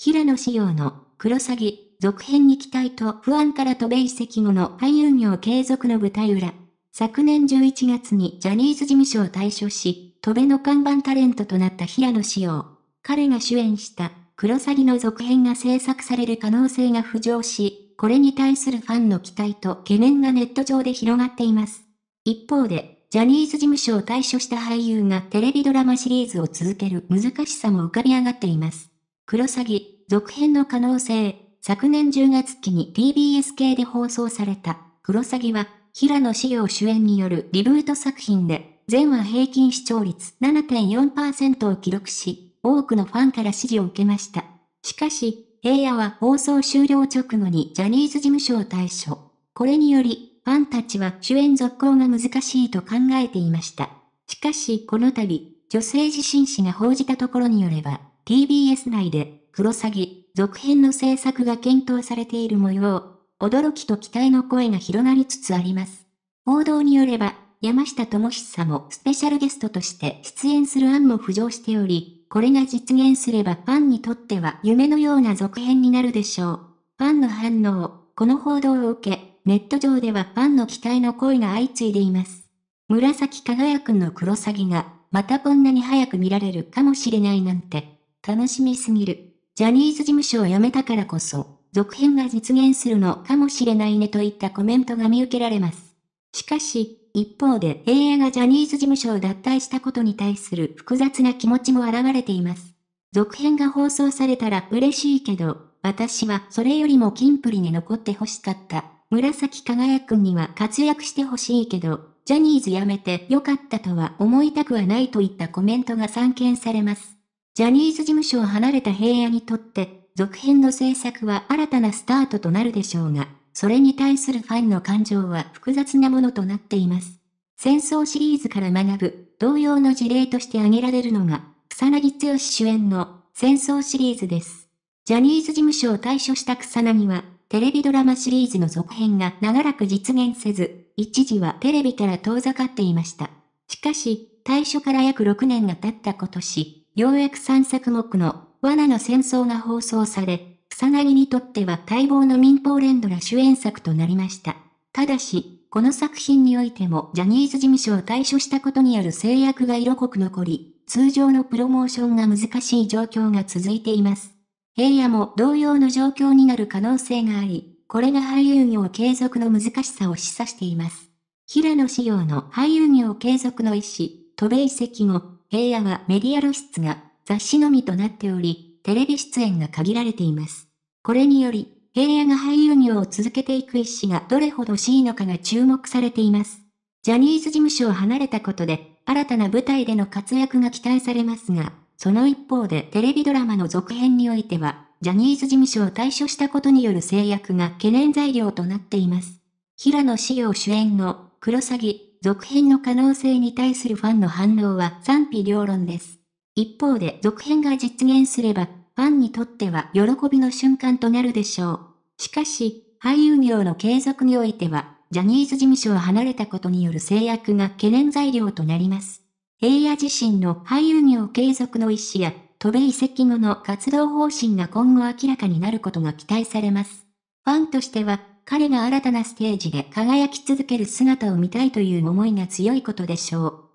平野紫耀の黒詐欺続編に期待と不安から渡米移籍後の俳優業継続の舞台裏。昨年11月にジャニーズ事務所を退所し、渡米の看板タレントとなった平野紫耀。彼が主演した黒詐欺の続編が制作される可能性が浮上し、これに対するファンの期待と懸念がネット上で広がっています。一方で、ジャニーズ事務所を退所した俳優がテレビドラマシリーズを続ける難しさも浮かび上がっています。クロサギ、続編の可能性、昨年10月期に TBS 系で放送された、クロサギは、平野紫耀主演によるリブート作品で、全話平均視聴率7.4%を記録し、多くのファンから支持を受けました。しかし、平野は放送終了直後にジャニーズ事務所を退所。これにより、ファンたちは主演続行が難しいと考えていました。しかし、この度、女性自身氏が報じたところによれば、TBS 内で、クロサギ、続編の制作が検討されている模様、驚きと期待の声が広がりつつあります。報道によれば、山下智久もスペシャルゲストとして出演する案も浮上しており、これが実現すればファンにとっては夢のような続編になるでしょう。ファンの反応、この報道を受け、ネット上ではファンの期待の声が相次いでいます。紫輝くんのクロサギが、またこんなに早く見られるかもしれないなんて。楽しみすぎる。ジャニーズ事務所を辞めたからこそ、続編が実現するのかもしれないねといったコメントが見受けられます。しかし、一方で映画がジャニーズ事務所を脱退したことに対する複雑な気持ちも現れています。続編が放送されたら嬉しいけど、私はそれよりもキンプリに残って欲しかった。紫輝くんには活躍して欲しいけど、ジャニーズ辞めてよかったとは思いたくはないといったコメントが散見されます。ジャニーズ事務所を離れた平野にとって、続編の制作は新たなスタートとなるでしょうが、それに対するファンの感情は複雑なものとなっています。戦争シリーズから学ぶ、同様の事例として挙げられるのが、草薙剛主演の戦争シリーズです。ジャニーズ事務所を退所した草薙は、テレビドラマシリーズの続編が長らく実現せず、一時はテレビから遠ざかっていました。しかし、退所から約6年が経った今年、ようやく3作目の罠の戦争が放送され、草薙にとっては待望の民放連ドラ主演作となりました。ただし、この作品においてもジャニーズ事務所を退所したことによる制約が色濃く残り、通常のプロモーションが難しい状況が続いています。平野も同様の状況になる可能性があり、これが俳優業継続の難しさを示唆しています。平野仕様の俳優業継続の意思、渡米遺跡後、平野はメディア露出が雑誌のみとなっており、テレビ出演が限られています。これにより、平野が俳優業を続けていく意思がどれほどしいのかが注目されています。ジャニーズ事務所を離れたことで、新たな舞台での活躍が期待されますが、その一方でテレビドラマの続編においては、ジャニーズ事務所を退所したことによる制約が懸念材料となっています。平野紫耀主演のクロサギ続編の可能性に対するファンの反応は賛否両論です。一方で続編が実現すれば、ファンにとっては喜びの瞬間となるでしょう。しかし、俳優業の継続においては、ジャニーズ事務所を離れたことによる制約が懸念材料となります。平野自身の俳優業継続の意思や、渡米移籍後の活動方針が今後明らかになることが期待されます。ファンとしては、彼が新たなステージで輝き続ける姿を見たいという思いが強いことでしょう。